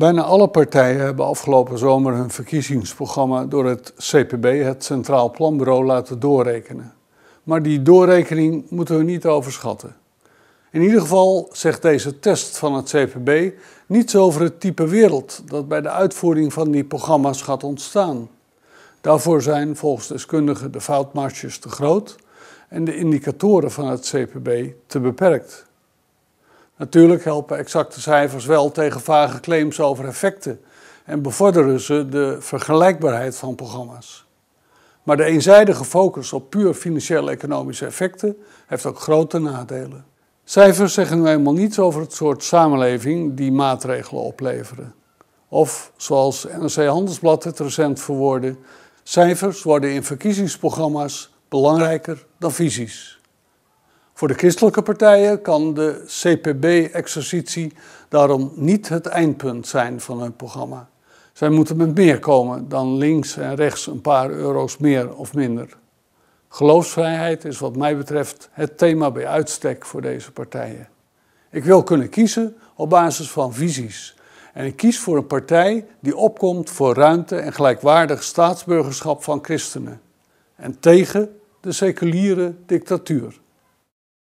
Bijna alle partijen hebben afgelopen zomer hun verkiezingsprogramma door het CPB, het Centraal Planbureau, laten doorrekenen. Maar die doorrekening moeten we niet overschatten. In ieder geval zegt deze test van het CPB niets over het type wereld dat bij de uitvoering van die programma's gaat ontstaan. Daarvoor zijn volgens deskundigen de foutmarges te groot en de indicatoren van het CPB te beperkt. Natuurlijk helpen exacte cijfers wel tegen vage claims over effecten en bevorderen ze de vergelijkbaarheid van programma's. Maar de eenzijdige focus op puur financiële economische effecten heeft ook grote nadelen. Cijfers zeggen nu eenmaal niets over het soort samenleving die maatregelen opleveren. Of, zoals NRC Handelsblad het recent verwoordde, cijfers worden in verkiezingsprogramma's belangrijker dan visies. Voor de christelijke partijen kan de CPB-exercitie daarom niet het eindpunt zijn van hun programma. Zij moeten met meer komen dan links en rechts een paar euro's meer of minder. Geloofsvrijheid is wat mij betreft het thema bij uitstek voor deze partijen. Ik wil kunnen kiezen op basis van visies. En ik kies voor een partij die opkomt voor ruimte en gelijkwaardig staatsburgerschap van christenen. En tegen de seculiere dictatuur.